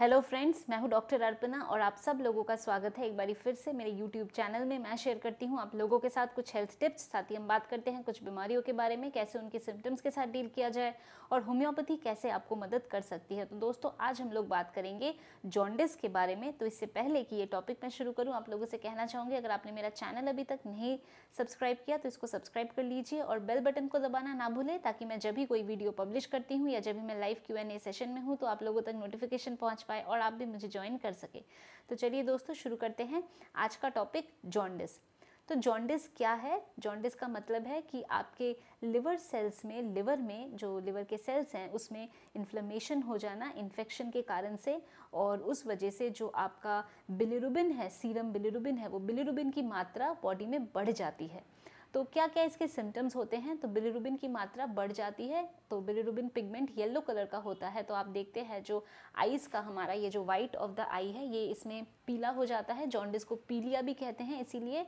hello friends मैं हूं doctor Arpana और आप सब लोगों का स्वागत है एक बार फिर से मेरे यूट्यूब चैनल में मैं शेयर करती हूं आप लोगों के साथ कुछ हेल्थ टिप्स साथ ही हम बात करते हैं कुछ बीमारियों के बारे में कैसे उनके सिम्टम्स के साथ डील किया जाए और होम्योपैथी कैसे आपको मदद कर सकती है तो दोस्तों आज हम लोग बात करेंगे जॉन्डिस के बारे में तो इससे पहले कि ये टॉपिक मैं शुरू करूँ आप लोगों से कहना चाहूँगी अगर आपने मेरा चैनल अभी तक नहीं सब्सक्राइब किया तो इसको सब्सक्राइब कर लीजिए और बेल बटन को दबाना ना भूलें ताकि मैं जब भी कोई वीडियो पब्लिश करती हूँ या जब भी मैं live Q N A session में हूँ तो आप लोगों तक नोटिफिकेशन पहुँच पाए और आप भी मुझे ज्वाइन कर सके तो चलिए दोस्तों शुरू करते हैं आज का टॉपिक जॉन्डिस तो जॉन्डिस क्या है जॉन्डिस का मतलब है कि आपके लिवर सेल्स में लिवर में जो लिवर के सेल्स हैं उसमें इन्फ्लेमेशन हो जाना इन्फेक्शन के कारण से और उस वजह से जो आपका बिलिरुबिन है सीरम बिलिरुबिन है वो बिलिरुबिन की मात्रा बॉडी में बढ़ जाती है तो क्या क्या इसके सिम्टम्स होते हैं तो बिलीरुबिन की मात्रा बढ़ जाती है तो बिलीरुबिन पिगमेंट येलो कलर का होता है तो आप देखते हैं जो आइज़ का हमारा ये जो वाइट ऑफ द आई है ये इसमें पीला हो जाता है जॉन्डिस को पीलिया भी कहते हैं इसीलिए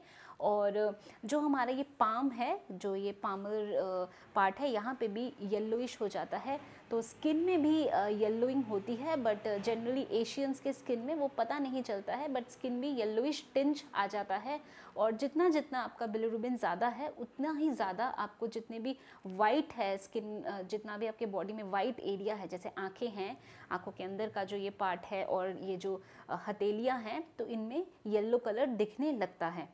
और जो हमारा ये पाम है जो ये पामर पार्ट है यहाँ पे भी येल्लोइश हो जाता है तो स्किन में भी येल्लोइंग होती है बट जनरली एशियंस के स्किन में वो पता नहीं चलता है बट स्किन भी येल्लोइश टिंज आ जाता है और जितना जितना आपका बिलीरुबिन ज़्यादा है उतना ही ज़्यादा आपको जितने भी वाइट है स्किन जितना भी आपके बॉडी में वाइट एरिया है जैसे आँखें हैं आँखों के अंदर का जो ये पार्ट है और ये जो हथेलियाँ हैं तो इनमें येल्लो कलर दिखने लगता है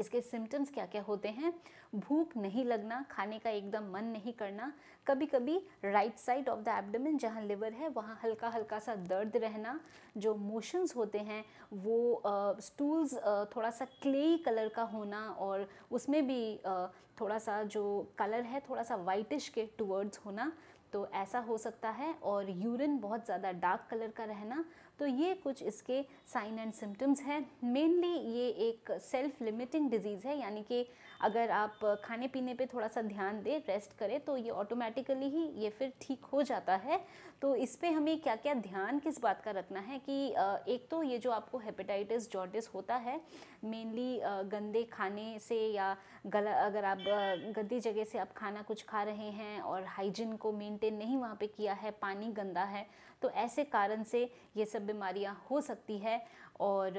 इसके सिम्टम्स क्या क्या होते हैं भूख नहीं लगना खाने का एकदम मन नहीं करना कभी कभी right side of the abdomen जहाँ लिवर है वहाँ हल्का हल्का सा दर्द रहना जो मोशंस होते हैं वो स्टूल्स uh, uh, थोड़ा सा क्ले कलर का होना और उसमें भी uh, थोड़ा सा जो कलर है थोड़ा सा वाइटिश के टूवर्ड्स होना तो ऐसा हो सकता है और यूरिन बहुत ज़्यादा डार्क कलर का रहना तो ये कुछ इसके साइन एंड सिम्टम्स हैं मेनली ये एक सेल्फ लिमिटिंग डिजीज़ है यानी कि अगर आप खाने पीने पे थोड़ा सा ध्यान दें रेस्ट करें तो ये ऑटोमेटिकली ही ये फिर ठीक हो जाता है तो इस पर हमें क्या क्या ध्यान किस बात का रखना है कि एक तो ये जो आपको हेपेटाइटिस जॉर्डिस होता है मेनली गंदे खाने से या गला अगर आप गंदी जगह से आप खाना कुछ खा रहे हैं और हाइजीन को मेंटेन नहीं वहाँ पे किया है पानी गंदा है तो ऐसे कारण से ये सब बीमारियाँ हो सकती है और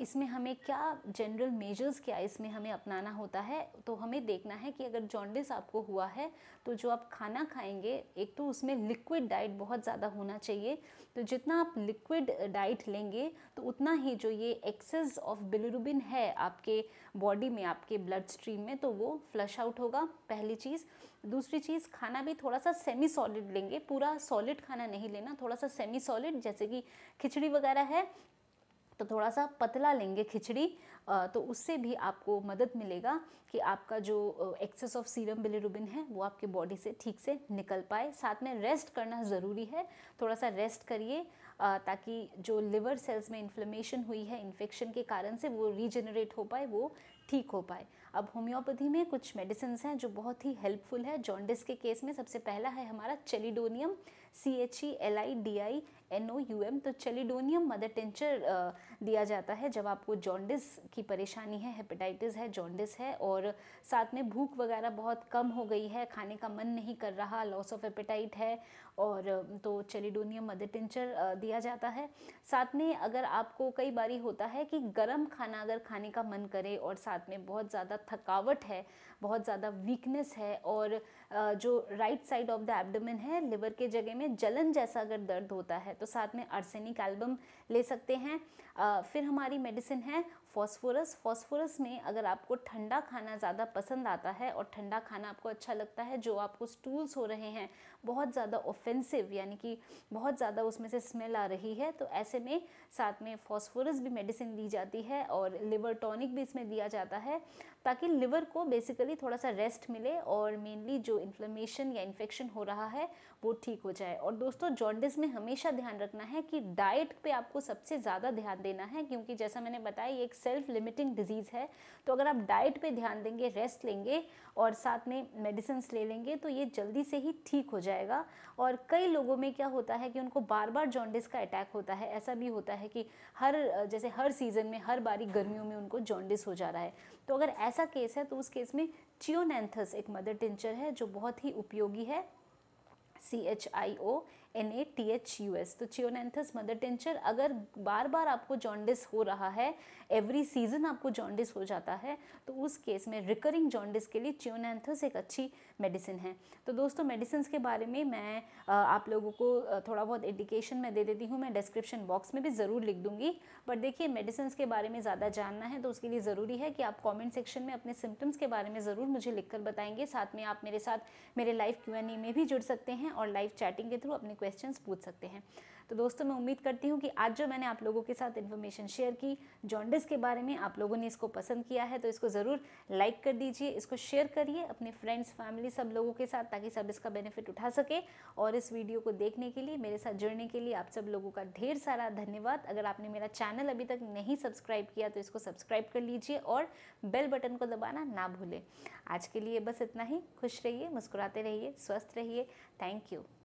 इसमें हमें क्या जनरल मेजर्स क्या इसमें हमें अपनाना होता है तो हमें देखना है कि अगर जॉन्डिस आपको हुआ है तो जो आप खाना खाएंगे एक तो उसमें लिक्विड डाइट बहुत ज़्यादा होना चाहिए तो जितना आप लिक्विड डाइट लेंगे तो उतना ही जो ये एक्सेस ऑफ बिलरुबिन है आपके बॉडी में आपके ब्लड स्ट्रीम में तो वो फ्लश आउट होगा पहली चीज़ दूसरी चीज़ खाना भी थोड़ा सा सेमी सॉलिड लेंगे पूरा सॉलिड खाना नहीं लेना थोड़ा सा सेमी सॉलिड जैसे कि खिचड़ी वगैरह है तो थोड़ा सा पतला लेंगे खिचड़ी तो उससे भी आपको मदद मिलेगा कि आपका जो एक्सेस ऑफ सीरम बिलिरुबिन है वो आपके बॉडी से ठीक से निकल पाए साथ में रेस्ट करना ज़रूरी है थोड़ा सा रेस्ट करिए ताकि जो लिवर सेल्स में इन्फ्लेमेशन हुई है इन्फेक्शन के कारण से वो रीजेनरेट हो पाए वो ठीक हो पाए अब होम्योपैथी में कुछ मेडिसिन हैं जो बहुत ही हेल्पफुल है जॉन्डिस के केस में सबसे पहला है हमारा chelidonium C H E L I D O N I U M तो चेलिडोनियम मदर टेंचर दिया जाता है जब आपको जॉन्डिस की परेशानी है हेपेटाइटिस है जॉन्डिस है और साथ में भूख वगैरह बहुत कम हो गई है खाने का मन नहीं कर रहा लॉस ऑफ हेपेटाइट है और तो चेलिडोनियम मदर टेंचर दिया जाता है साथ में अगर आपको कई बारी होता है कि गर्म खाना अगर खाने का मन करे और साथ में बहुत ज़्यादा थकावट है बहुत ज़्यादा वीकनेस है और जो right side of the abdomen है लिवर के जगह में जलन जैसा अगर दर्द होता है है तो साथ में आर्सेनिक एल्बम ले सकते हैं फिर हमारी मेडिसिन है फॉस्फोरस फॉस्फोरस में अगर आपको ठंडा खाना ज़्यादा पसंद आता है और ठंडा खाना आपको अच्छा लगता है जो आपको स्टूल्स हो रहे हैं बहुत ज़्यादा ऑफेंसिव यानी कि बहुत ज़्यादा उसमें से स्मेल आ रही है तो ऐसे में साथ में फॉस्फोरस भी मेडिसिन दी जाती है और लिवर टॉनिक भी इसमें दिया जाता है ताकि लिवर को बेसिकली थोड़ा सा रेस्ट मिले और मेनली जो इन्फ्लेमेशन या इन्फेक्शन हो रहा है वो ठीक हो जाए और दोस्तों जॉन्डिस में हमेशा ध्यान रखना है कि डाइट पर आपको सबसे ज़्यादा ध्यान देना है क्योंकि जैसा मैंने बताया ये एक सेल्फ लिमिटिंग डिजीज़ है तो अगर आप डाइट पे ध्यान देंगे रेस्ट लेंगे और साथ में मेडिसिन ले लेंगे तो ये जल्दी से ही ठीक हो जाएगा और कई लोगों में क्या होता है कि उनको बार बार जॉन्डिस का अटैक होता है ऐसा भी होता है कि हर जैसे हर सीज़न में हर बारी गर्मियों में उनको जॉन्डिस हो जा रहा है तो अगर ऐसा केस है तो उस केस में चियोनैंथस एक मदर टिंचर है जो बहुत ही उपयोगी है C H I O N A T H U S तो चियोनैंथस मदर टेंचर अगर बार बार आपको जॉन्डिस हो रहा है एवरी सीजन आपको जॉन्डिस हो जाता है तो उस केस में रिकरिंग जॉन्डिस के लिए चियोनैंथस एक अच्छी मेडिसिन है तो दोस्तों मेडिसिन के बारे में मैं आप लोगों को थोड़ा बहुत इंडिकेशन में दे देती हूँ मैं डिस्क्रिप्शन बॉक्स में भी ज़रूर लिख दूँगी बट देखिए मेडिसिन के बारे में ज़्यादा जानना है तो उसके लिए ज़रूरी है कि आप कॉमेंट सेक्शन में अपने सिम्टम्स के बारे में ज़रूर मुझे कर बताएंगे साथ में आप मेरे साथ मेरे लाइव क्यू एन में भी जुड़ सकते हैं और लाइव चैटिंग के थ्रू अपने क्वेश्चन पूछ सकते हैं तो दोस्तों मैं उम्मीद करती हूँ कि आज जो मैंने आप लोगों के साथ इन्फॉर्मेशन शेयर की जॉन्डिस के बारे में आप लोगों ने इसको पसंद किया है तो इसको ज़रूर लाइक कर दीजिए इसको शेयर करिए अपने फ्रेंड्स फैमिली सब लोगों के साथ ताकि सब इसका बेनिफिट उठा सके और इस वीडियो को देखने के लिए मेरे साथ जुड़ने के लिए आप सब लोगों का ढेर सारा धन्यवाद अगर आपने मेरा चैनल अभी तक नहीं सब्सक्राइब किया तो इसको सब्सक्राइब कर लीजिए और बेल बटन को दबाना ना भूलें आज के लिए बस इतना ही खुश रहिए मुस्कुराते रहिए स्वस्थ रहिए थैंक यू